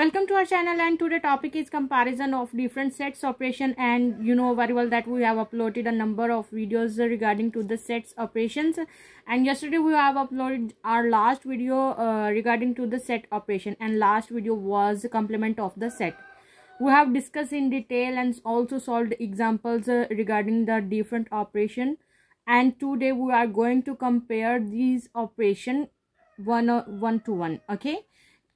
Welcome to our channel and today topic is comparison of different sets operation and you know very well that we have uploaded a number of videos regarding to the sets operations and yesterday we have uploaded our last video uh, regarding to the set operation and last video was complement of the set. We have discussed in detail and also solved examples uh, regarding the different operation and today we are going to compare these operation one, uh, one to one okay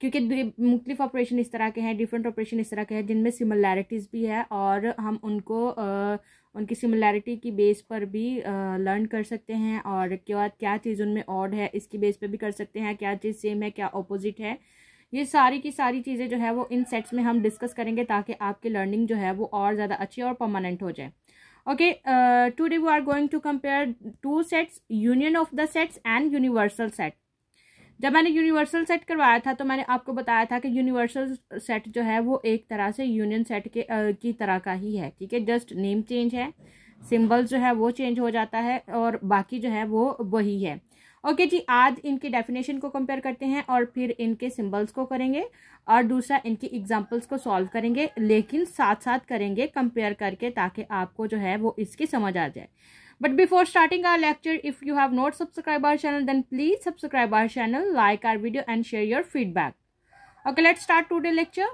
क्योंकि मुख्तफ operation इस तरह के हैं different operation इस तरह के हैं जिनमें सिमिलैरिटीज़ भी है और हम उनको आ, उनकी सिमिलैरिटी की बेस पर भी लर्न कर सकते हैं और क्या क्या चीज़ उनमें ऑड है इसकी बेस पर भी कर सकते हैं क्या चीज़ सेम है क्या अपोजिट है ये सारी की सारी चीज़ें जो है वो इन सेट्स में हम डिस्कस करेंगे ताकि आपकी लर्निंग जो है वो और ज़्यादा अच्छी और परमानेंट हो जाए okay uh, we are going to compare two sets union of the sets and universal set जब मैंने यूनिवर्सल सेट करवाया था तो मैंने आपको बताया था कि यूनिवर्सल सेट जो है वो एक तरह से यूनियन सेट के आ, की तरह का ही है ठीक है जस्ट नेम चेंज है सिंबल जो है वो चेंज हो जाता है और बाकी जो है वो वही है ओके जी आज इनके डेफिनेशन को कंपेयर करते हैं और फिर इनके सिंबल्स को करेंगे और दूसरा इनके एग्जांपल्स को सॉल्व करेंगे लेकिन साथ साथ करेंगे कंपेयर करके ताकि आपको जो है वो इसकी समझ आ जाए But before starting our lecture, if you have not subscribed our channel, then please subscribe our channel, like our video and share your feedback. Okay, let's start today lecture.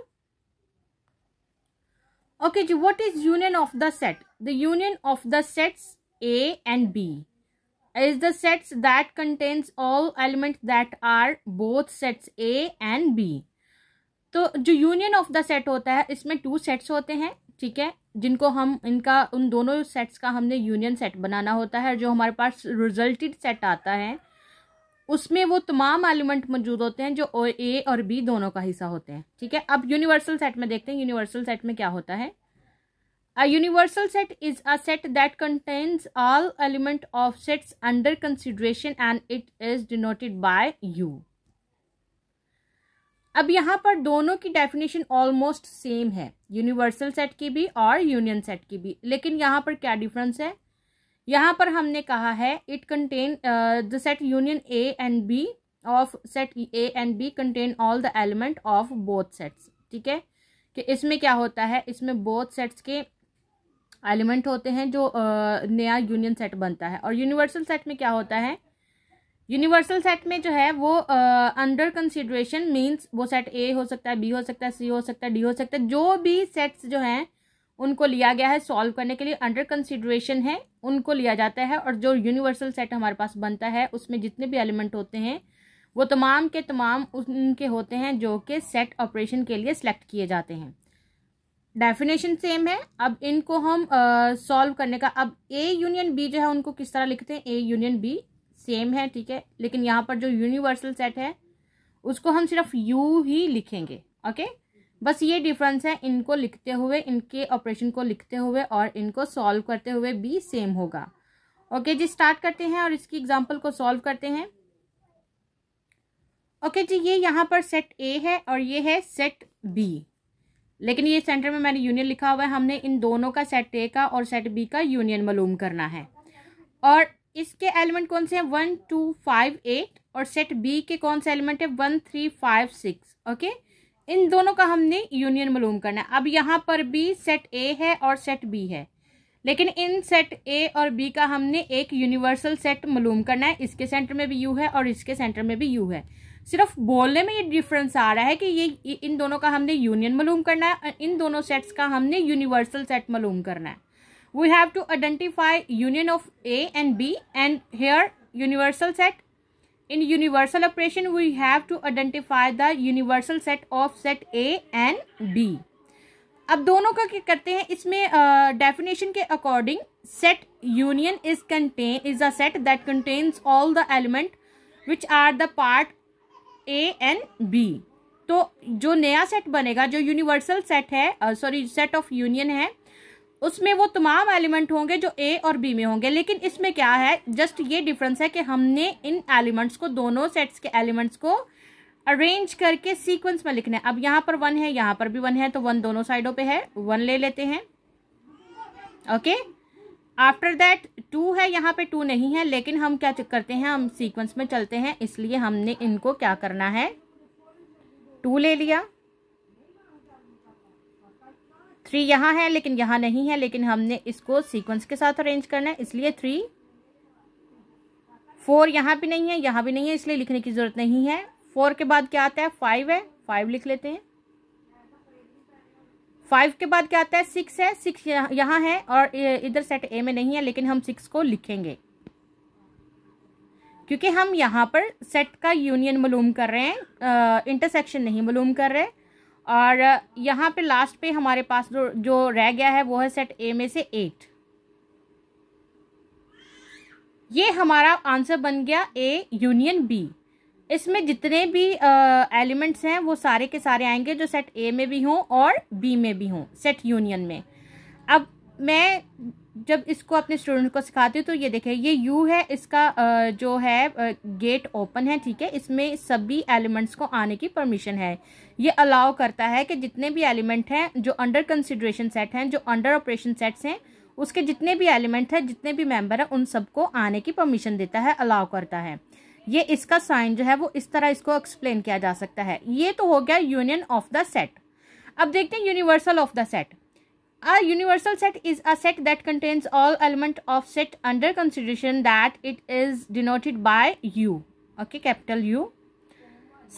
Okay, so what is union of the set? The union of the sets A and B is the sets that contains all elements that are both sets A and B. तो जो union of the set होता है इसमें two sets होते हैं ठीक है जिनको हम इनका उन दोनों सेट्स का हमने यूनियन सेट बनाना होता है जो हमारे पास रिजल्टेड सेट आता है उसमें वो तमाम एलिमेंट मौजूद होते हैं जो ए और बी दोनों का हिस्सा होते हैं ठीक है अब यूनिवर्सल सेट में देखते हैं यूनिवर्सल सेट में क्या होता है a universal set is a set that contains all element of sets under consideration and it is denoted by U अब यहाँ पर दोनों की डेफिनेशन ऑलमोस्ट सेम है यूनिवर्सल सेट की भी और यूनियन सेट की भी लेकिन यहाँ पर क्या डिफरेंस है यहाँ पर हमने कहा है it contain the set union A and B of set A and B contain all the element of both sets ठीक है कि इसमें क्या होता है इसमें बोथ सेट्स के एलिमेंट होते हैं जो uh, नया यूनियन सेट बनता है और यूनिवर्सल सेट में क्या होता है यूनिवर्सल सेट में जो है वो अंडर कंसिडरेशन मीन्स वो सेट ए हो सकता है बी हो सकता है सी हो सकता है डी हो सकता है जो भी सेट्स जो हैं उनको लिया गया है सॉल्व करने के लिए अंडर कंसिडरेशन है उनको लिया जाता है और जो यूनिवर्सल सेट हमारे पास बनता है उसमें जितने भी एलिमेंट होते हैं वो तमाम के तमाम उनके होते हैं जो कि सेट ऑपरेशन के लिए सिलेक्ट किए जाते हैं डेफिनेशन सेम है अब इनको हम सॉल्व करने का अब ए यूनियन बी जो है उनको किस तरह लिखते हैं ए यूनियन बी सेम है ठीक है लेकिन यहाँ पर जो यूनिवर्सल सेट है उसको हम सिर्फ यू ही लिखेंगे ओके बस ये डिफरेंस है इनको लिखते हुए इनके ऑपरेशन को लिखते हुए और इनको सॉल्व करते हुए भी सेम होगा ओके जी स्टार्ट करते हैं और इसकी एग्जाम्पल को सॉल्व करते हैं ओके जी ये यहाँ पर सेट ए है और ये है सेट बी लेकिन ये सेंटर में मैंने यूनियन लिखा हुआ है हमने इन दोनों का सेट ए का और सेट बी का यूनियन मालूम करना है और इसके एलिमेंट कौन से हैं वन टू फाइव एट और सेट बी के कौन से एलिमेंट है one three five six okay इन दोनों का हमने यूनियन मालूम करना है अब यहाँ पर भी सेट ए है और सेट बी है लेकिन इन सेट ए और बी का हमने एक यूनिवर्सल सेट मालूम करना है इसके सेंटर में भी यू है और इसके सेंटर में भी यू है सिर्फ बोलने में ये डिफरेंस आ रहा है कि ये इन दोनों का हमने यूनियन मालूम करना है और इन दोनों सेट्स का हमने यूनिवर्सल सेट मालूम करना है we have to identify union of A and B and here universal set. In universal operation, we have to identify the universal set of set A and B. अब दोनों का क्या करते हैं इसमें डेफिनेशन uh, के according set union is contain is a set that contains all the element which are the part A and B तो जो नया सेट बनेगा जो यूनिवर्सल सेट है सॉरी सेट ऑफ यूनियन है उसमें वो तमाम एलिमेंट होंगे जो ए और बी में होंगे लेकिन इसमें क्या है जस्ट ये डिफरेंस है कि हमने इन एलिमेंट्स को दोनों सेट्स के एलिमेंट्स को अरेंज करके सीक्वेंस में लिखना है अब यहाँ पर वन है यहाँ पर भी वन है तो वन दोनों साइडों पे है वन ले लेते हैं ओके आफ्टर दैट टू है यहाँ पे टू नहीं है लेकिन हम क्या करते हैं हम सीक्वेंस में चलते हैं इसलिए हमने इनको क्या करना है टू ले लिया थ्री यहाँ है लेकिन यहाँ नहीं है लेकिन हमने इसको सीक्वेंस के साथ अरेंज करना है इसलिए थ्री फोर यहाँ भी नहीं है यहाँ भी नहीं है इसलिए लिखने की जरूरत नहीं है फोर के बाद क्या आता है फाइव है फाइव लिख लेते हैं फाइव के बाद क्या आता है सिक्स है सिक्स यहाँ है और इधर सेट ए में नहीं है लेकिन हम सिक्स को लिखेंगे क्योंकि हम यहाँ पर सेट का यूनियन मालूम कर रहे हैं इंटरसेक्शन नहीं मालूम कर रहे हैं और यहाँ पे लास्ट पे हमारे पास जो जो रह गया है वो है सेट ए में से एट ये हमारा आंसर बन गया ए यूनियन बी इसमें जितने भी एलिमेंट्स हैं वो सारे के सारे आएंगे जो सेट ए में भी हों और बी में भी हों सेट यूनियन में अब मैं जब इसको अपने स्टूडेंट को सिखाती हूँ तो ये देखें ये यू है इसका जो है गेट ओपन है ठीक है इसमें सभी एलिमेंट्स को आने की परमिशन है ये अलाउ करता है कि जितने भी एलिमेंट हैं जो अंडर कंसिड्रेशन सेट हैं जो अंडर ऑपरेशन सेट्स हैं उसके जितने भी एलिमेंट हैं जितने भी मेम्बर हैं उन सबको आने की परमिशन देता है अलाउ करता है ये इसका साइन जो है वो इस तरह इसको एक्सप्लेन किया जा सकता है ये तो हो गया यूनियन ऑफ द सेट अब देखते हैं universal of the set A universal set is a set that contains all element of set under consideration that it is denoted by U. Okay, capital U.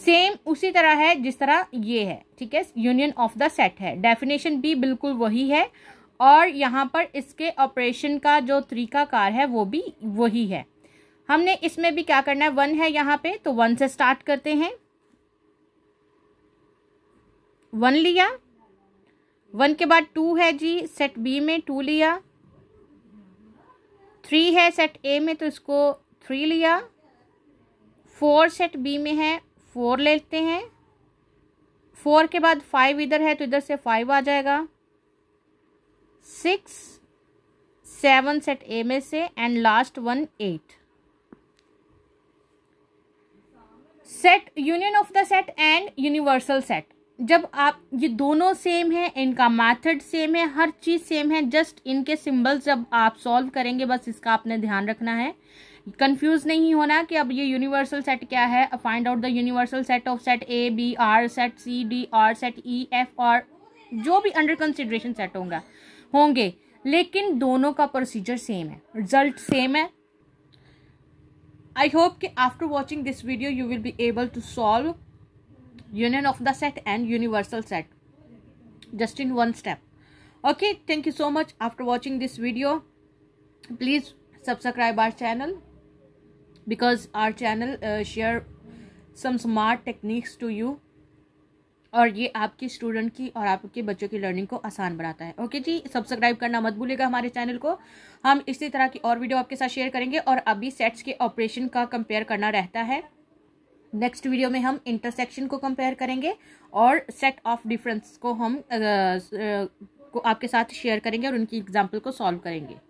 Same उसी तरह है जिस तरह ये है ठीक है यूनियन ऑफ द सेट है डेफिनेशन भी बिल्कुल वही है और यहाँ पर इसके ऑपरेशन का जो तरीकाकार है वो भी वही है हमने इसमें भी क्या करना है वन है यहाँ पे तो वन से स्टार्ट करते हैं वन लिया वन के बाद टू है जी सेट बी में टू लिया थ्री है सेट ए में तो इसको थ्री लिया फोर सेट बी में है फोर लेते हैं फोर के बाद फाइव इधर है तो इधर से फाइव आ जाएगा सिक्स सेवन सेट ए में से and last one eight set union of the set and universal set जब आप ये दोनों सेम है इनका मेथड सेम है हर चीज़ सेम है जस्ट इनके सिंबल्स जब आप सॉल्व करेंगे बस इसका आपने ध्यान रखना है कंफ्यूज नहीं होना कि अब ये यूनिवर्सल सेट क्या है find out the universal set of set A B are set C D are set E F are जो भी अंडर कंसिड्रेशन सेट होगा होंगे लेकिन दोनों का प्रोसीजर सेम है रिजल्ट सेम है आई होप कि after watching this video you will be able to solve union of the set and universal set just in one step okay thank you so much after watching this video please subscribe our channel because our channel uh, share some smart techniques to you और ये आपके student की और आपके बच्चों की learning को आसान बनाता है ओके जी सब्सक्राइब करना मत भूलिएगा हमारे चैनल को हम इसी तरह की और वीडियो आपके साथ शेयर करेंगे और अभी सेट्स के ऑपरेशन का कंपेयर करना रहता है नेक्स्ट वीडियो में हम इंटरसेक्शन को कंपेयर करेंगे और सेट ऑफ डिफरेंस को हम आ, आ, को आपके साथ शेयर करेंगे और उनकी एग्जाम्पल को सॉल्व करेंगे